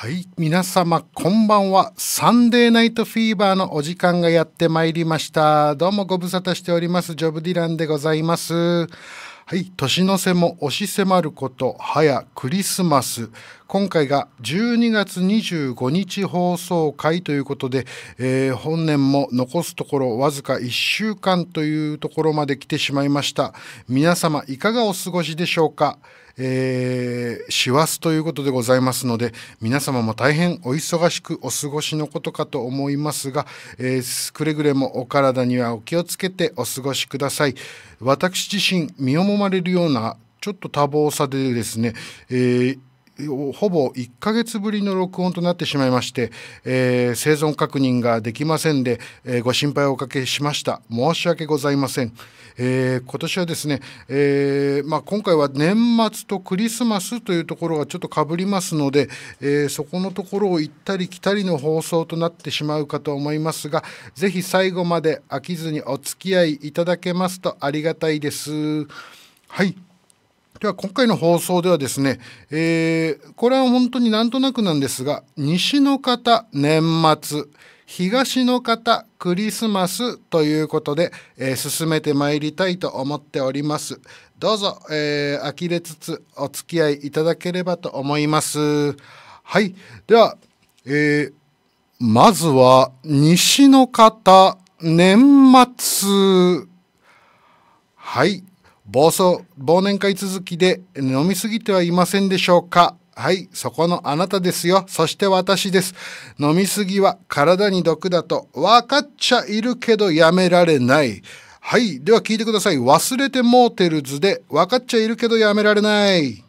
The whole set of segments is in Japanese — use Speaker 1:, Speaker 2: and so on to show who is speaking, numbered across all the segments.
Speaker 1: はい皆様こんばんはサンデーナイトフィーバーのお時間がやってまいりましたどうもご無沙汰しておりますジョブディランでございますはい年の瀬も押し迫ること早クリスマス今回が12月25日放送回ということで、えー、本年も残すところわずか1週間というところまで来てしまいました皆様いかがお過ごしでしょうかえー、師走ということでございますので、皆様も大変お忙しくお過ごしのことかと思いますが、えー、くれぐれもお体にはお気をつけてお過ごしください。私自身、身をもまれるようなちょっと多忙さでですね、えー、ほぼ1ヶ月ぶりの録音となってしまいまして、えー、生存確認ができませんで、えー、ご心配をおかけしました。申し訳ございません。えー、今年はですね、えまあ、今回は年末とクリスマスというところがちょっとかぶりますので、えそこのところを行ったり来たりの放送となってしまうかと思いますが、ぜひ最後まで飽きずにお付き合いいただけますとありがたいです。はい。では今回の放送ではですね、えー、これは本当になんとなくなんですが、西の方年末、東の方クリスマスということで、えー、進めてまいりたいと思っております。どうぞ、えー、呆れつつお付き合いいただければと思います。はい。では、えー、まずは、西の方、年末。はい。暴走、忘年会続きで飲みすぎてはいませんでしょうかはい、そこのあなたですよ。そして私です。飲みすぎは体に毒だと分かっちゃいるけどやめられない。はい、では聞いてください。忘れてモーテルズで分かっちゃいるけどやめられない。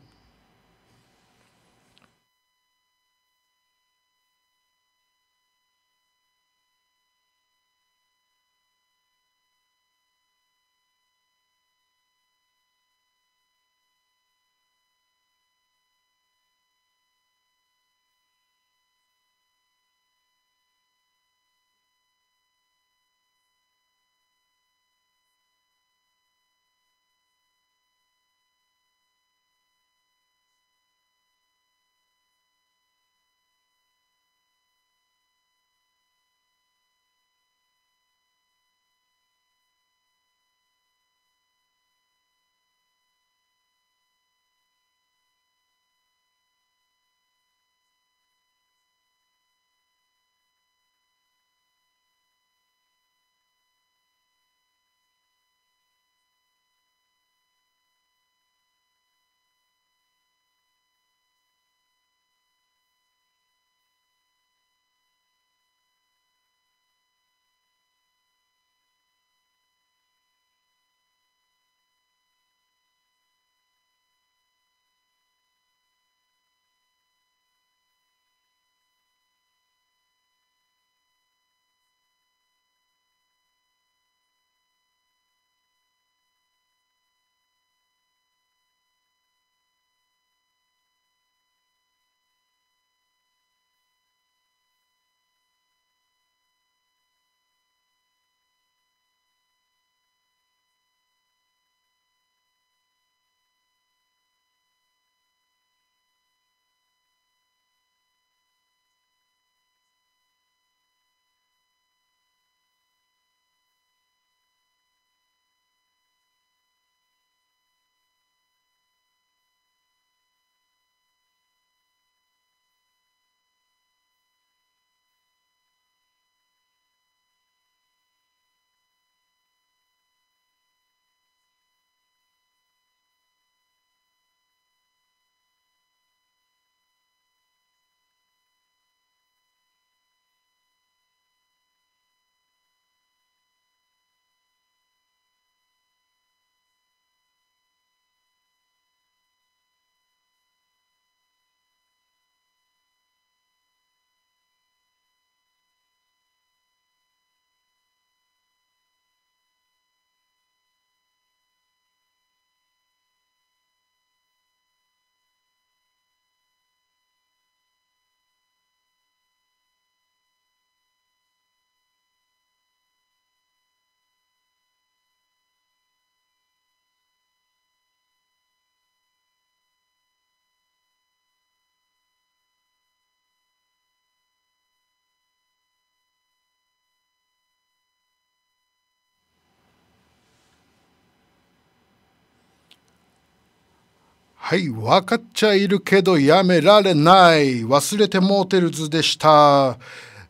Speaker 1: はい、分かっちゃいるけどやめられない。忘れてモーテルズでした。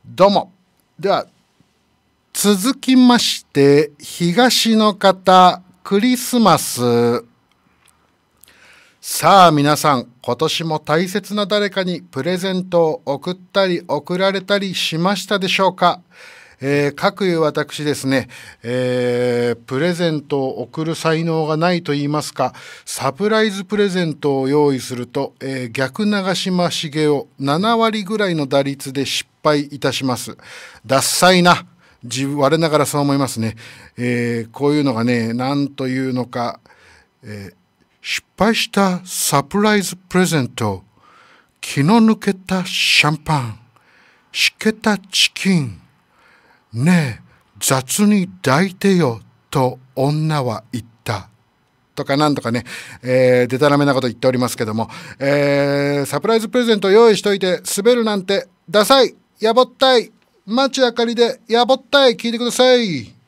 Speaker 1: どうも。では、続きまして、東の方、クリスマス。さあ皆さん、今年も大切な誰かにプレゼントを送ったり送られたりしましたでしょうかえー、各有私ですね、えー、プレゼントを贈る才能がないと言いますか、サプライズプレゼントを用意すると、えー、逆長島茂雄7割ぐらいの打率で失敗いたします。ダッサいな。自分、我ながらそう思いますね。えー、こういうのがね、なんというのか、えー、失敗したサプライズプレゼント、気の抜けたシャンパン、湿けたチキン、ねえ雑に抱いてよと女は言ったとかなんとかね、えー、でたらめなこと言っておりますけども、えー、サプライズプレゼント用意しといて滑るなんてダサいやぼったい街明かりでやぼったい聞いてください。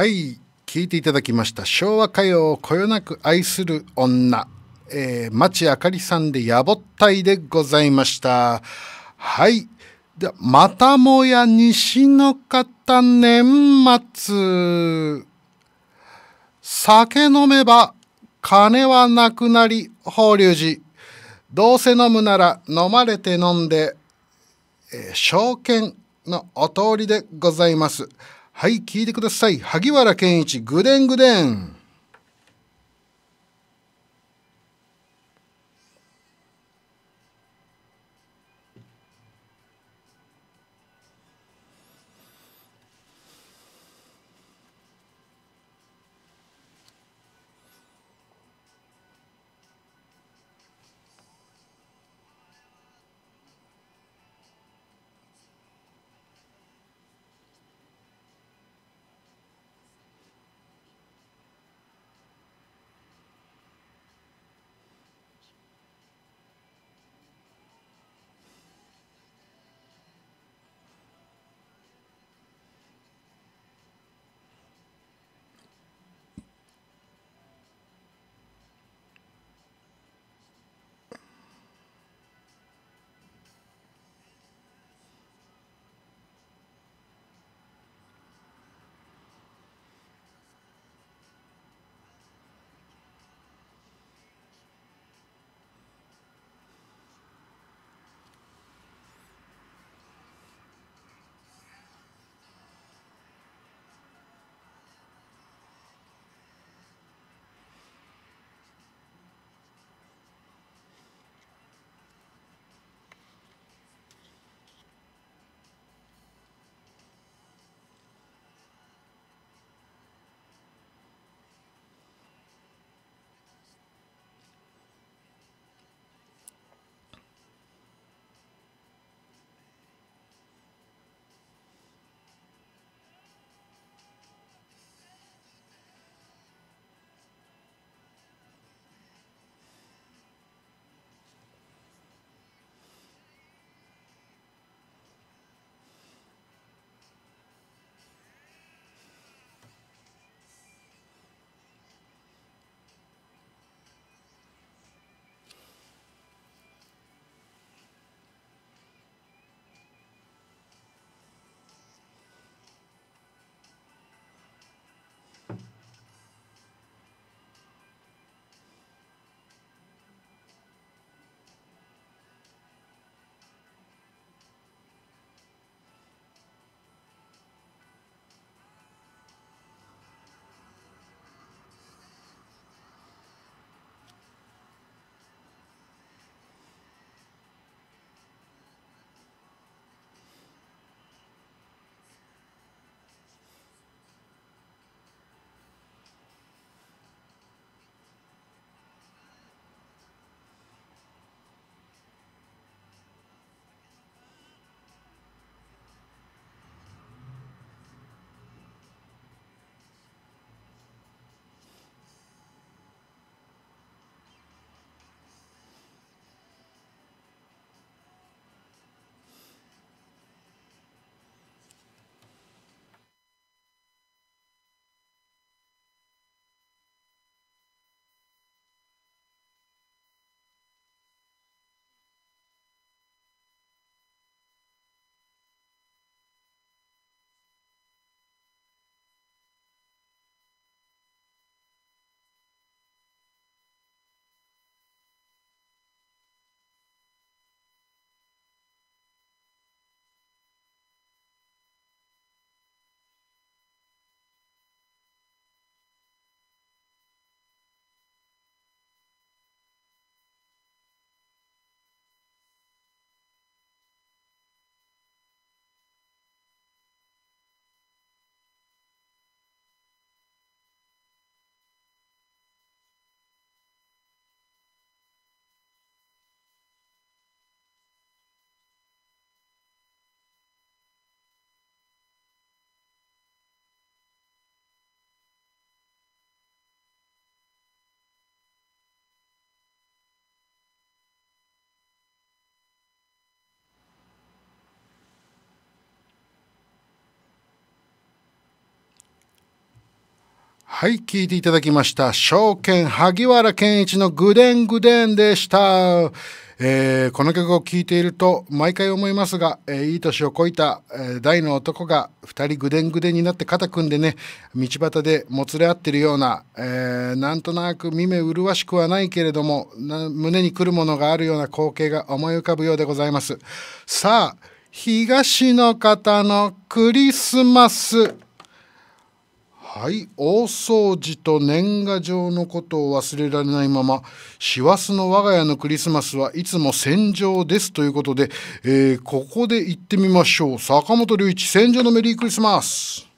Speaker 1: はい聞いていただきました昭和歌謡をこよなく愛する女、えー、町あかりさんでやぼったいでございましたはいでまたもや西の方年末酒飲めば金はなくなり法隆寺どうせ飲むなら飲まれて飲んで、えー、証券のお通りでございます。はい、聞いてください。萩原健一、ぐでんぐでん。はい、聞いていただきました。証券萩原健一のぐでんぐでんでした。えー、この曲を聴いていると毎回思いますが、えー、いい年をこいた、えー、大の男が2人ぐでんぐでんになって肩組んでね道端でもつれ合ってるような、えなんとなく見目麗しくはないけれども胸に来るものがあるような光景が思い浮かぶようでございますさあ東の方のクリスマスはい大掃除と年賀状のことを忘れられないまま師走の我が家のクリスマスはいつも戦場ですということで、えー、ここで行ってみましょう坂本龍一戦場のメリークリスマス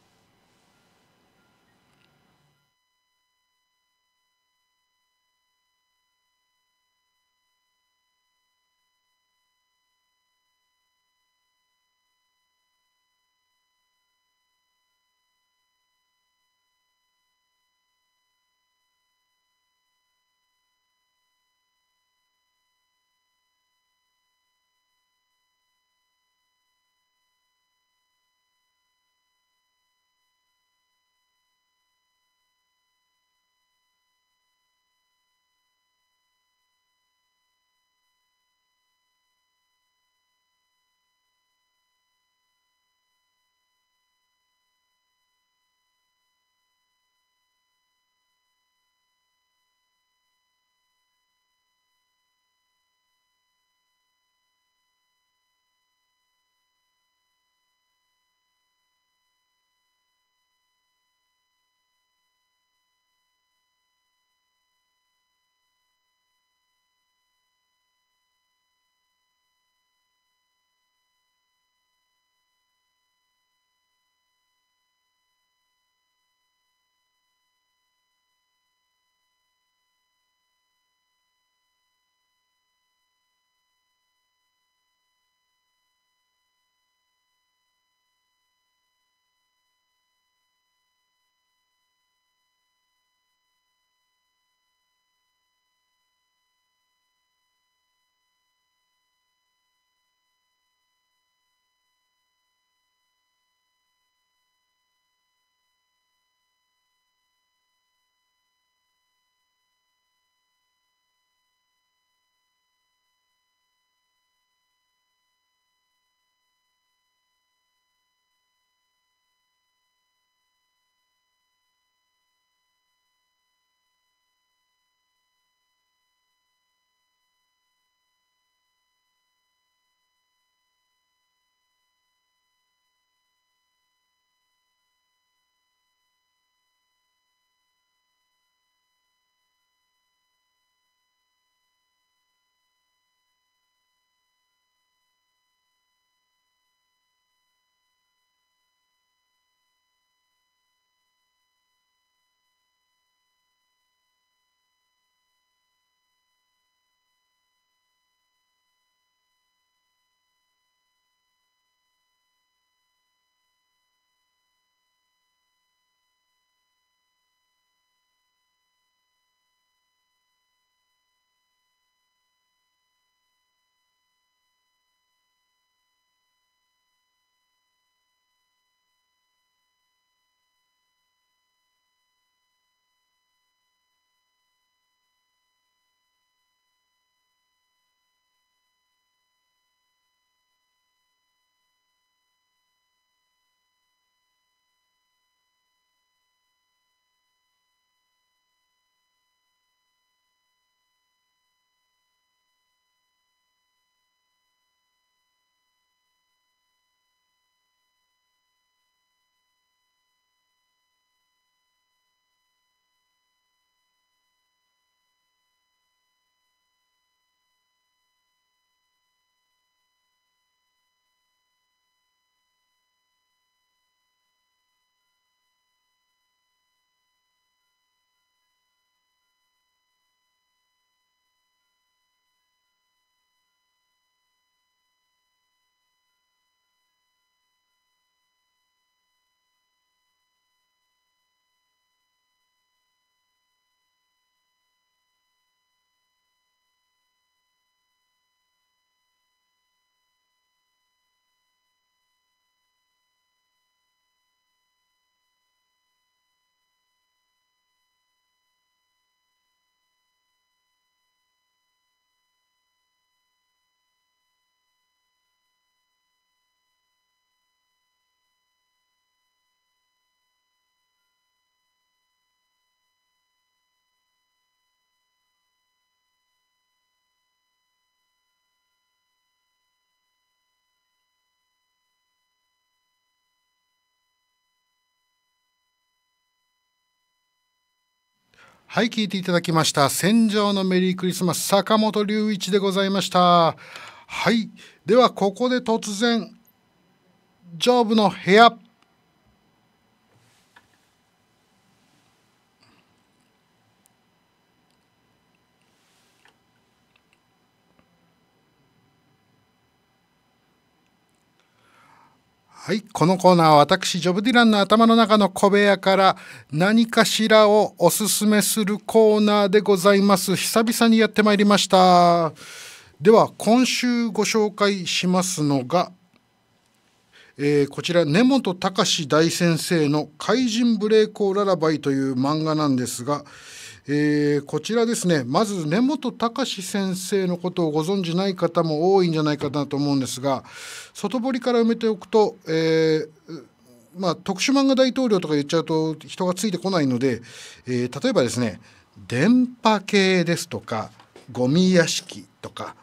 Speaker 1: はい、聞いていただきました。戦場のメリークリスマス、坂本隆一でございました。はい。では、ここで突然、上部の部屋。はい。このコーナーは私、ジョブディランの頭の中の小部屋から何かしらをおすすめするコーナーでございます。久々にやってまいりました。では、今週ご紹介しますのが、えー、こちら根本隆大先生の「怪人ブレイオーララバイ」という漫画なんですが、えー、こちらですねまず根本隆先生のことをご存じない方も多いんじゃないかなと思うんですが外堀から埋めておくと、えー、まあ、特殊漫画大統領とか言っちゃうと人がついてこないので、えー、例えばですね電波系ですとかゴミ屋敷とか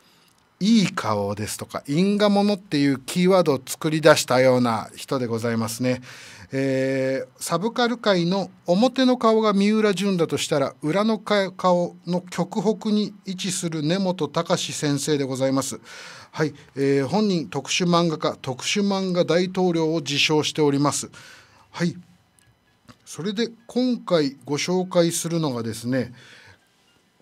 Speaker 1: いい顔ですとか因果物っていうキーワードを作り出したような人でございますね。えー、サブカル界の表の顔が三浦淳だとしたら裏の顔の極北に位置する根本隆先生でございます。はい、えー、本人特殊漫画家特殊漫画大統領を自称しております。はい、それで今回ご紹介するのがですね、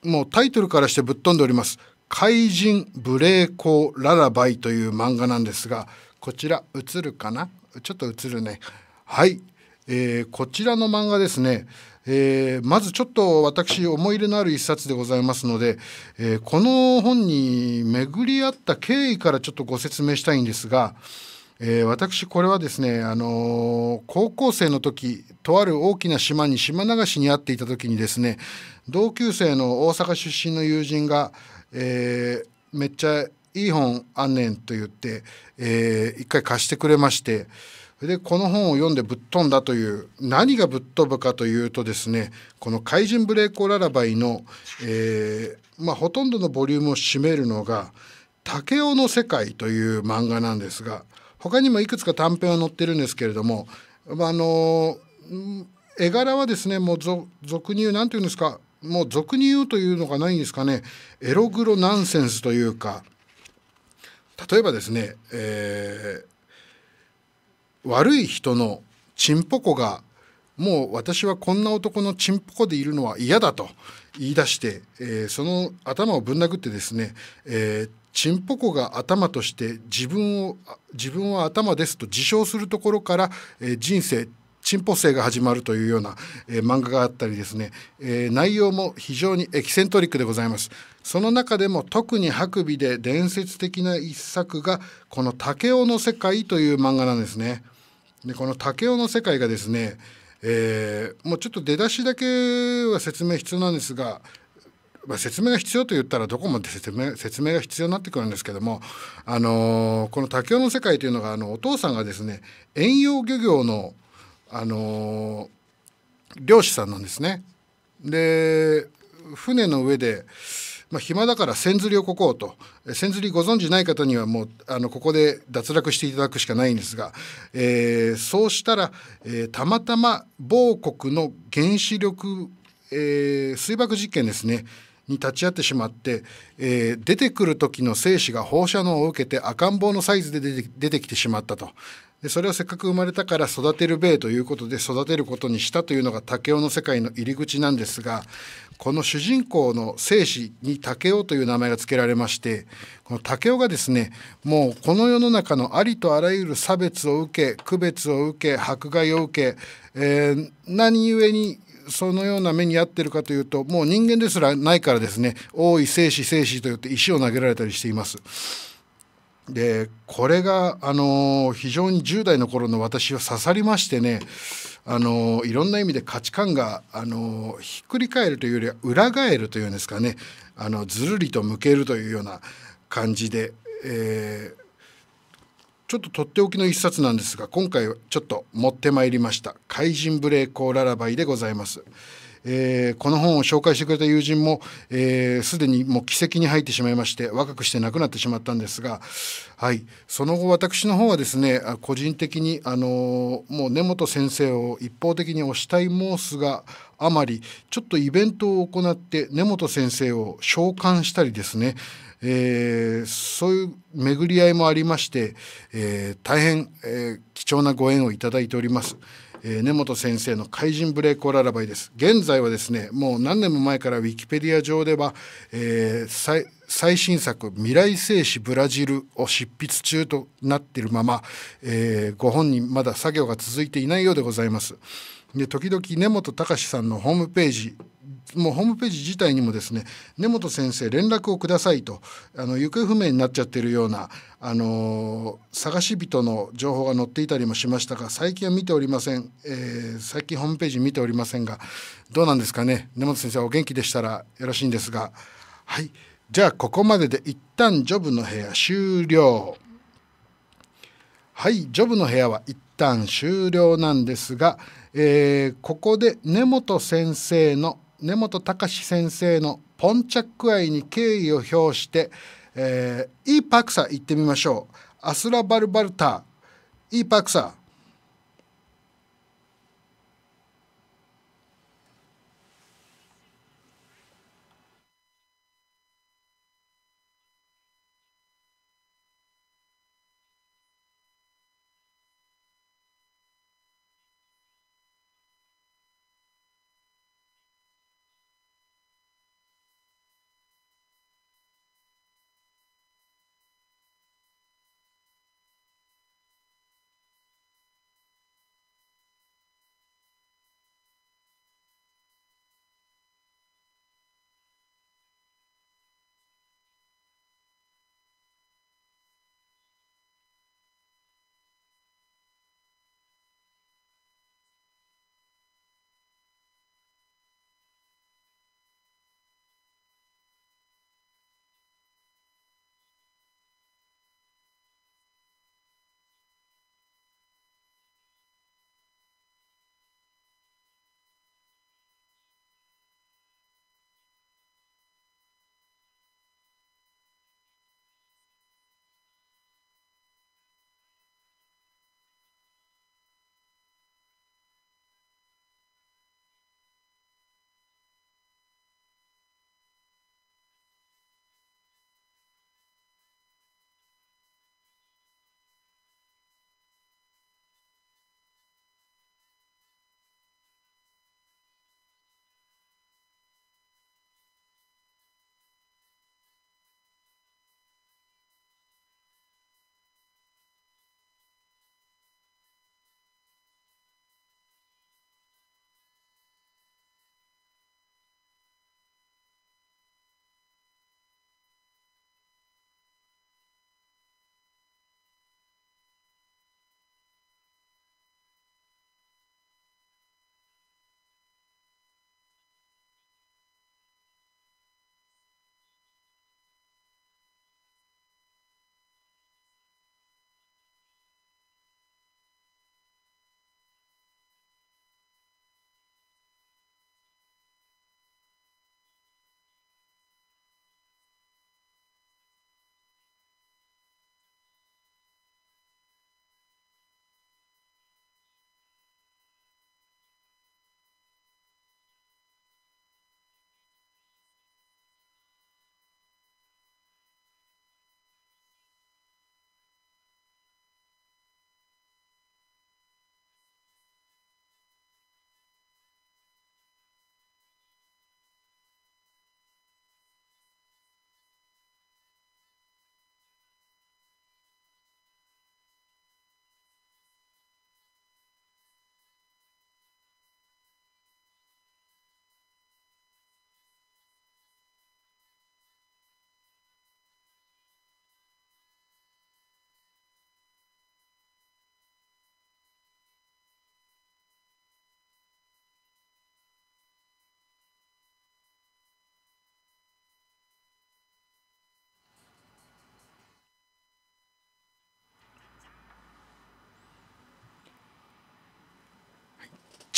Speaker 1: もうタイトルからしてぶっ飛んでおります。怪人ブイコーララバイという漫画なんですが、こちら映るかなちょっと映るね。はい、えー、こちらの漫画ですね、えー、まずちょっと私思い入れのある一冊でございますので、えー、この本に巡り合った経緯からちょっとご説明したいんですが、えー、私これはですね、あのー、高校生の時とある大きな島に島流しに会っていた時にですね同級生の大阪出身の友人が、えめっちゃいい本あんねんと言って、えー、一回貸してくれまして。でこの本を読んでぶっ飛んだという何がぶっ飛ぶかというとですねこの「怪人ブレイオーララバイの」えー、まあ、ほとんどのボリュームを占めるのが「竹雄の世界」という漫画なんですが他にもいくつか短編は載ってるんですけれども、まあの絵柄はですねもう俗に言う何て言うんですかもう俗に言うというのがないんですかねエログロナンセンスというか例えばですね、えー悪い人のちんぽこがもう私はこんな男のちんぽこでいるのは嫌だと言い出して、えー、その頭をぶん殴ってですね、えー、ちんぽこが頭として自分を自分は頭ですと自称するところから、えー、人生チンポ性が始まるというような、えー、漫画があったりですね、えー、内容も非常にエキセントリックでございますその中でも特に白ビで伝説的な一作がこの「竹雄の世界」という漫画なんですね。でこの竹雄の世界がですね、えー、もうちょっと出だしだけは説明必要なんですが、まあ、説明が必要と言ったらどこまで説明説明が必要になってくるんですけども、あのー、この竹雄の世界というのがあのお父さんがですね遠洋漁業の、あのー、漁師さんなんですね。で船の上で、まあ、暇だから千釣りをここうと千釣りご存じない方にはもうあのここで脱落していただくしかないんですが、えー、そうしたら、えー、たまたま某国の原子力、えー、水爆実験ですねに立ち会ってしまって、えー、出てくる時の精子が放射能を受けて赤ん坊のサイズで出て出てきてしまったとでそれをせっかく生まれたから育てるべえということで育てることにしたというのが竹雄の世界の入り口なんですが、この主人公の生死に竹雄という名前が付けられましてこの竹雄がですねもうこの世の中のありとあらゆる差別を受け区別を受け迫害を受け、えー、何故にそのような目に遭ってるかというともう人間ですらないからですね大い生死生死と言って石を投げられたりしています。でこれが、あの非常に10代の頃の私は刺さりましてねあのいろんな意味で価値観があのひっくり返るというよりは裏返るというんですかねあのずるりと向けるというような感じで、えー、ちょっととっておきの一冊なんですが今回ちょっと持ってまいりました「怪人ブレ無コーララバイ」でございます。えー、この本を紹介してくれた友人も、す、えー、で、にもう奇跡に入ってしまいまして、若くして亡くなってしまったんですが、はい、その後私の方はですね、個人的に、あのー、もう根本先生を一方的に推したい申すが、あまり、ちょっとイベントを行って根本先生を召喚したりですね、えー、そういう巡り合いもありまして、えー、大変、えー、貴重なご縁をいただいております。えー、根本先生の怪人ブレイクオララバイです。現在はですね、もう何年も前からウィキペディア上では、えー、最新作未来製紙ブラジルを執筆中となっているまま、えー、ご本人まだ作業が続いていないようでございます。で時々根本隆さんのホームページもうホームページ自体にもですね根本先生連絡をくださいとあの行方不明になっちゃってるようなあの探し人の情報が載っていたりもしましたが最近は見ておりません、えー、最近ホームページ見ておりませんがどうなんですかね根本先生お元気でしたらよろしいんですがはいじゃあここまでで一旦ジョブの部屋終了はいジョブの部屋は一旦終了なんですが、えー、ここで根本先生の根本隆先生のポンチャック愛に敬意を表して、えー、イーパクサ行ってみましょう。アスラバルバルタイーパクサ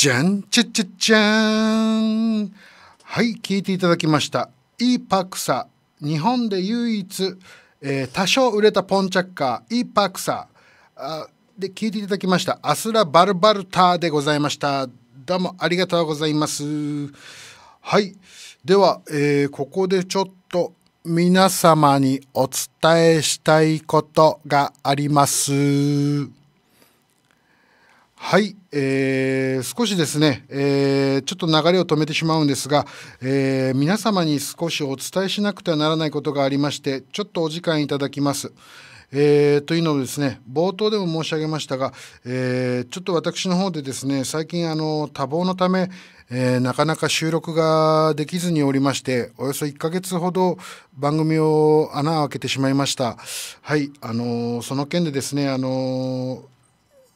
Speaker 1: じゃんちゃちゃちゃーんはい聞いていただきましたイーパクサ日本で唯一、えー、多少売れたポンチャッカーイーパクサあで聞いていただきましたアスラバルバルターでございましたどうもありがとうございますはいでは、えー、ここでちょっと皆様にお伝えしたいことがあります。はい、えー、少しですね、えー、ちょっと流れを止めてしまうんですが、えー、皆様に少しお伝えしなくてはならないことがありまして、ちょっとお時間いただきます。えー、というのをですね冒頭でも申し上げましたが、えー、ちょっと私の方でですね最近あの多忙のため、えー、なかなか収録ができずにおりましておよそ1ヶ月ほど番組を穴を開けてしまいましたはいあのその件でですねあの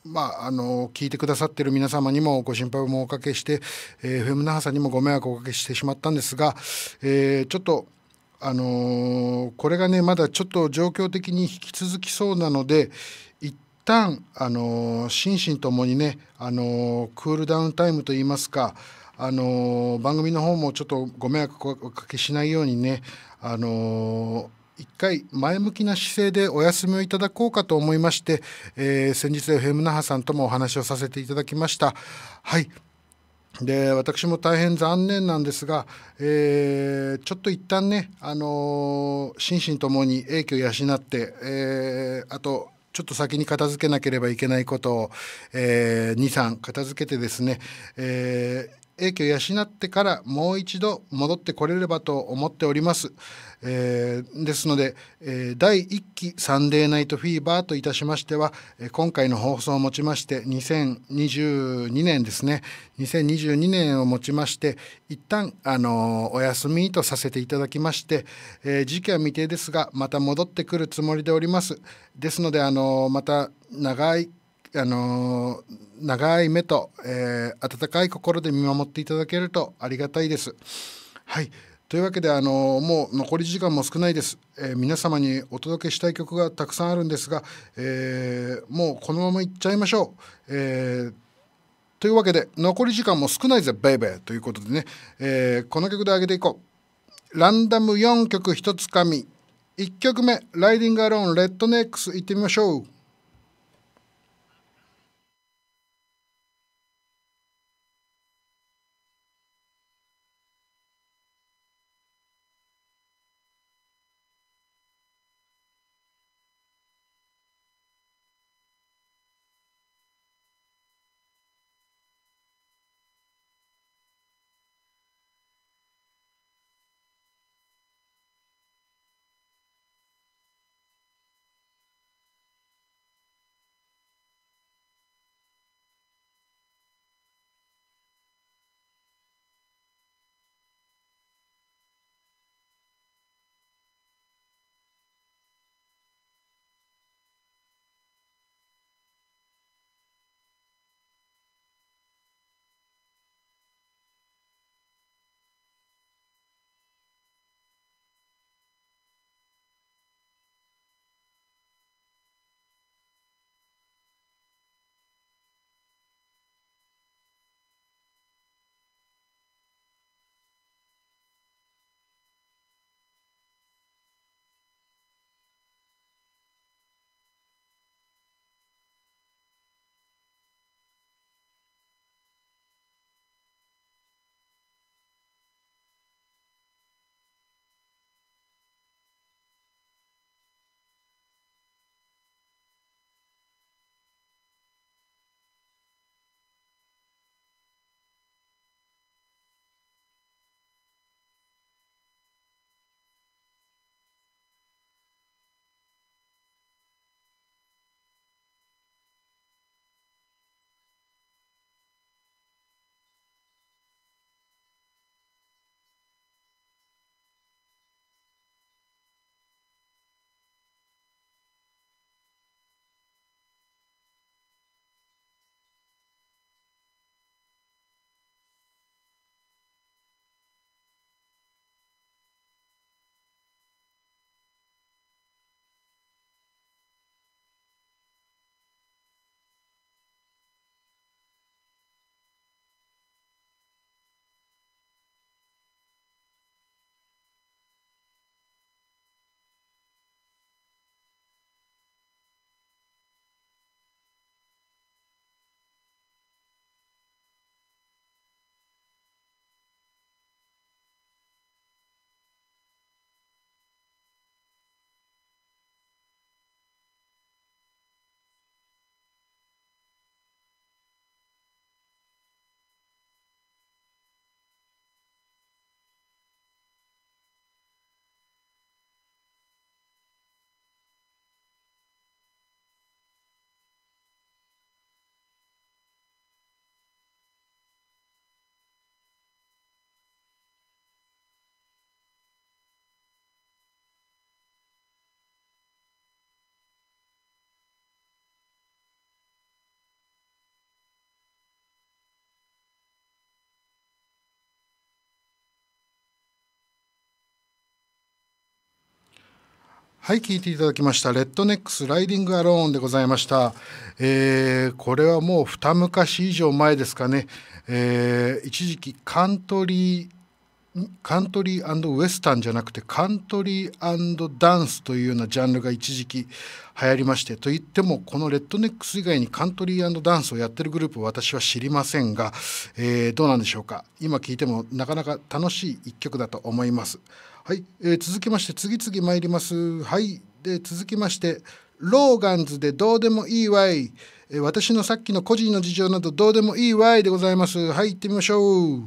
Speaker 1: まあ、あの聞いてくださっている皆様にもご心配もおかけして、えー、FM 那覇さんにもご迷惑をおかけしてしまったんですが、えー、ちょっと、あのー、これがねまだちょっと状況的に引き続きそうなので一旦、あのー、心身ともにね、あのクールダウンタイムといいますか、あの番組の方もちょっとご迷惑をおかけしないようにね、あの一回前向きな姿勢でお休みをいただこうかと思いまして、えー、先日 FM 那覇さんともお話をさせていただきました。はいで私も大変残念なんですが、えー、ちょっと一旦ね、あのー、心身ともに影響を養って、えー、あとちょっと先に片付けなければいけないことを、えー、23片付けてですね、えー、影響を養ってからもう一度戻ってこれればと思っております。えー、ですので、えー、第1期サンデーナイトフィーバーといたしましては、えー、今回の放送をもちまして2022年ですね2022年をもちまして一旦あのー、お休みとさせていただきまして、えー、時期は未定ですがまた戻ってくるつもりでおりますですのであのー、また長いあの長い目と、えー、温かい心で見守っていただけるとありがたいです。はいというわけであのもう残り時間も少ないです、えー、皆様にお届けしたい曲がたくさんあるんですが、えー、もうこのままいっちゃいましょう、えー、というわけで残り時間も少ないぜベイベーということでね、えー、この曲で上げていこうランダム4曲1つかみ1曲目「ライディングアローンレッドネックス」いってみましょうはい、聞いていただきました。レッドネックスライディングアローンでございました。えー、これはもう二昔以上前ですかね。えー、一時期カントリーカントリーウエスタンじゃなくてカントリーダンスというようなジャンルが一時期流行りましてといってもこのレッドネックス以外にカントリーダンスをやってるグループ私は知りませんが、えー、どうなんでしょうか今聴いてもなかなか楽しい一曲だと思いますはい、えー、続きまして次々参りますはいで続きましてローガンズでどうでもいいわい、えー、私のさっきの個人の事情などどうでもいいわいでございますはい行ってみましょう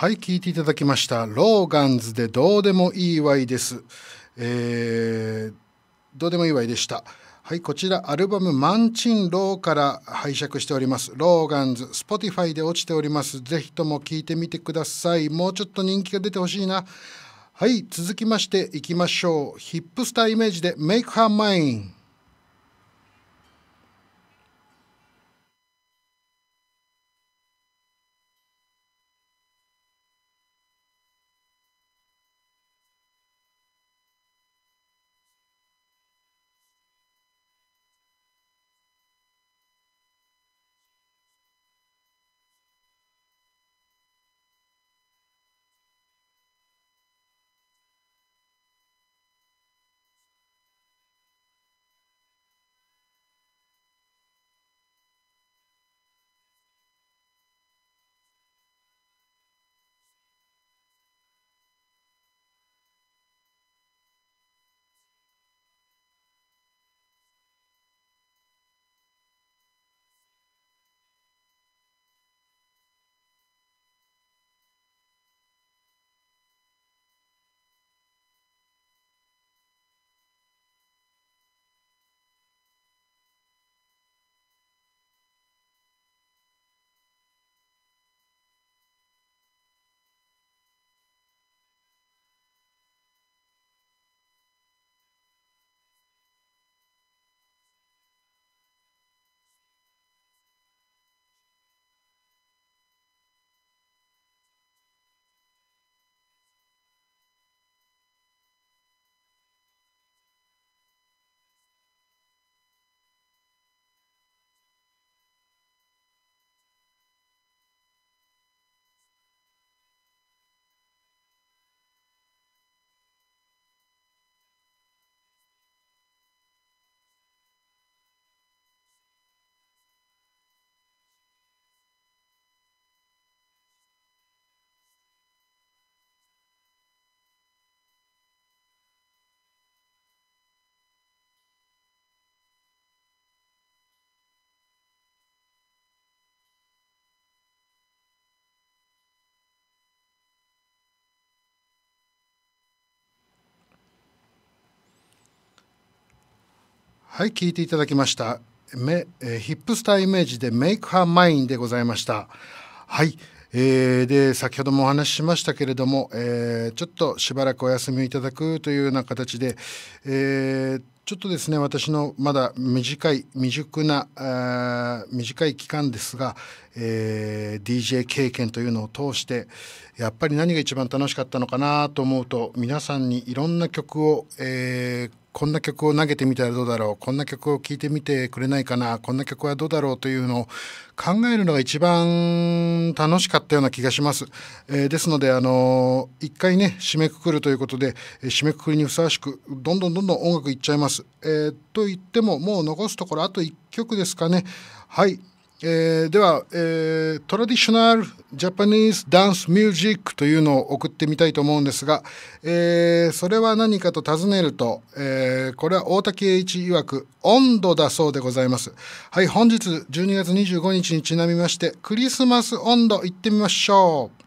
Speaker 1: はい、聞いていただきました。ローガンズでどうでもいいわいです。えー、どうでもいいわいでした。はい、こちらアルバムマンチンローから拝借しております。ローガンズ、Spotify で落ちております。ぜひとも聞いてみてください。もうちょっと人気が出てほしいな。はい、続きましていきましょう。ヒップスターイメージで Make Her Mine。はい聞いていただきましため、えー、ヒップスターイメージで Make Her Mine でございましたはい、えー、で先ほどもお話ししましたけれども、えー、ちょっとしばらくお休みいただくというような形で、えー、ちょっとですね私のまだ短い未熟な短い期間ですが、えー、DJ 経験というのを通してやっぱり何が一番楽しかったのかなと思うと皆さんにいろんな曲を、えー、こんな曲を投げてみたらどうだろうこんな曲を聴いてみてくれないかなこんな曲はどうだろうというのを考えるのが一番楽しかったような気がします、えー、ですのであのー、一回ね締めくくるということで、えー、締めくくりにふさわしくどんどんどんどん音楽いっちゃいます、えー、と言ってももう残すところあと1曲ですかねはいえー、では、えー、トラディショナルジャパニーズダンスミュージックというのを送ってみたいと思うんですが、えー、それは何かと尋ねると、えこれは大滝栄一曰く温度だそうでございます。はい、本日12月25日にちなみまして、クリスマス温度行ってみましょう。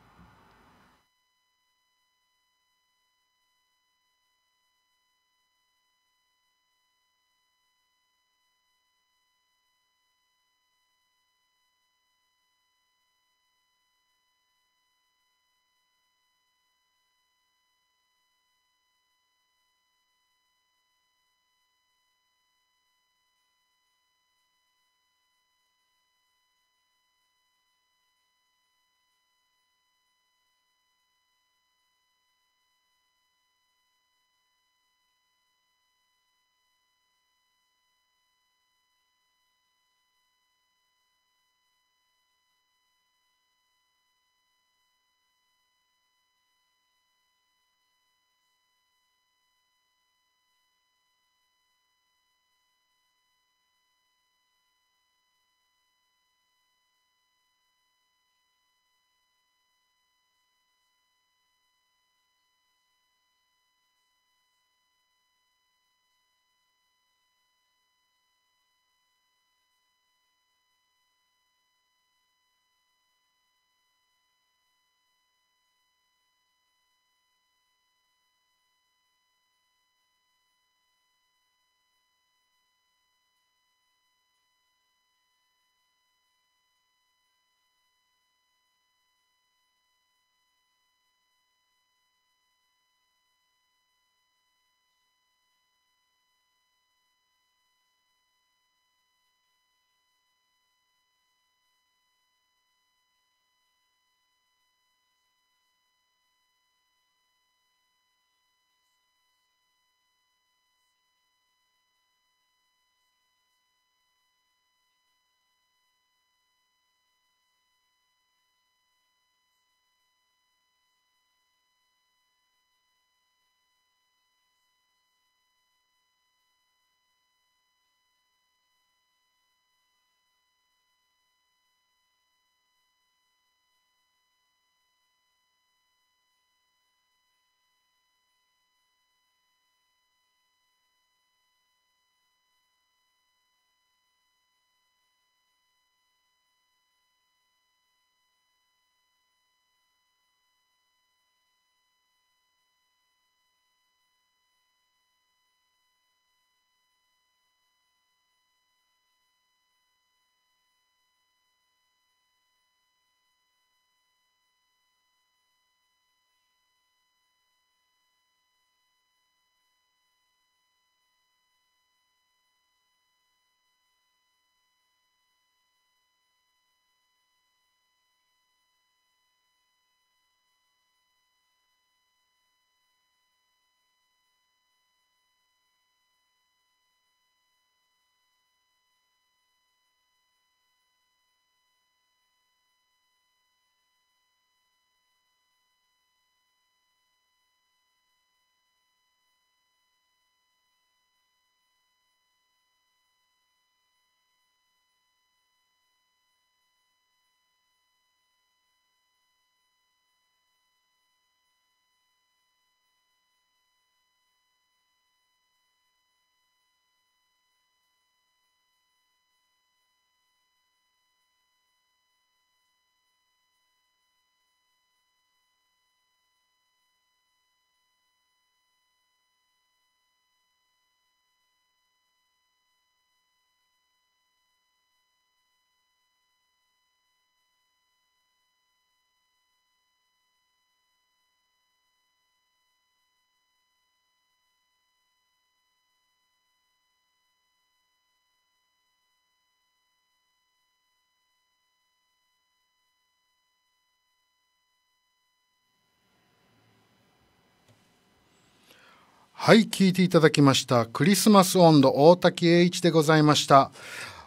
Speaker 1: はい、聞いていただきました。クリスマス温度大滝栄一でございました。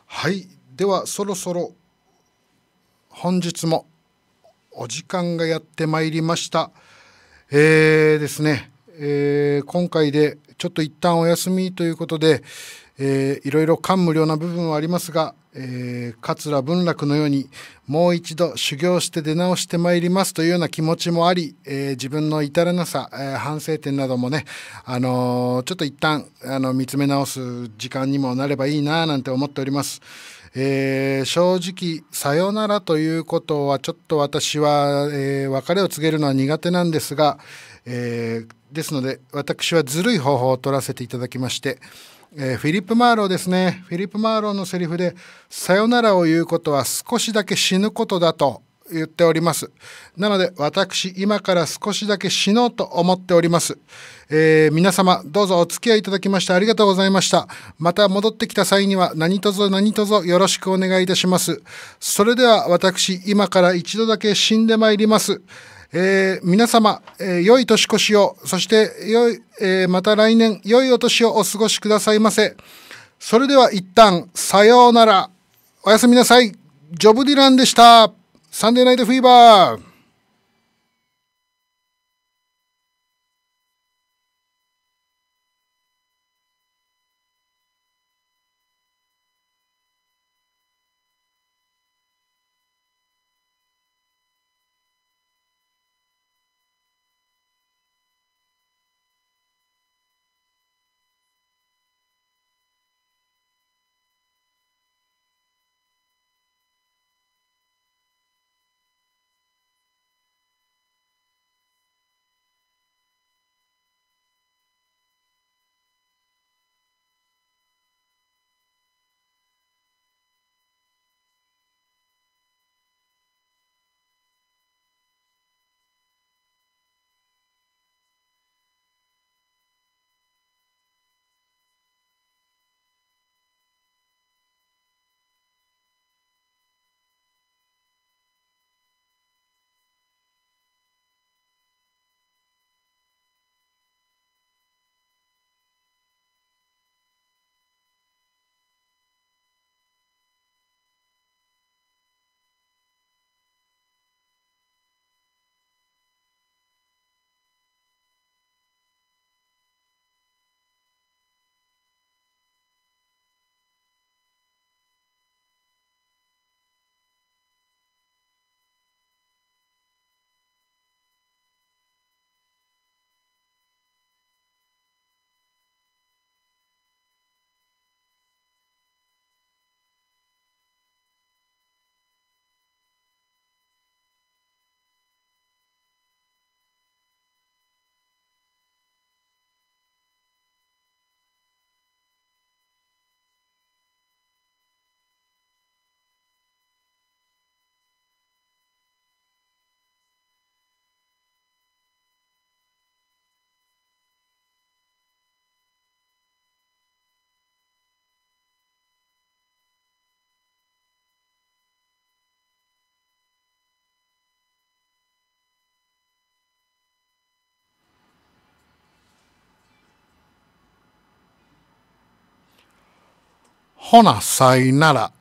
Speaker 1: はい、ではそろそろ本日もお時間がやってまいりました。えー、ですね、えー、今回でちょっと一旦お休みということで、えー、いろいろ感無量な部分はありますが、えー、桂文楽のようにもう一度修行して出直してまいりますというような気持ちもあり、えー、自分の至らなさ、えー、反省点などもね、あのー、ちょっと一旦あの見つめ直す時間にもなればいいななんて思っております。えー、正直「さよなら」ということはちょっと私は、えー、別れを告げるのは苦手なんですが、えー、ですので私はずるい方法を取らせていただきましてえー、フィリップ・マーローですね。フィリップ・マーローのセリフで、さよならを言うことは少しだけ死ぬことだと言っております。なので、私、今から少しだけ死のうと思っております。えー、皆様、どうぞお付き合いいただきましてありがとうございました。また戻ってきた際には、何卒何卒よろしくお願いいたします。それでは、私、今から一度だけ死んでまいります。えー、皆様、えー、良い年越しを、そして良い、えー、また来年、良いお年をお過ごしくださいませ。それでは一旦、さようなら。おやすみなさい。ジョブ・ディランでした。サンデーナイト・フィーバー。ほな、さいなら。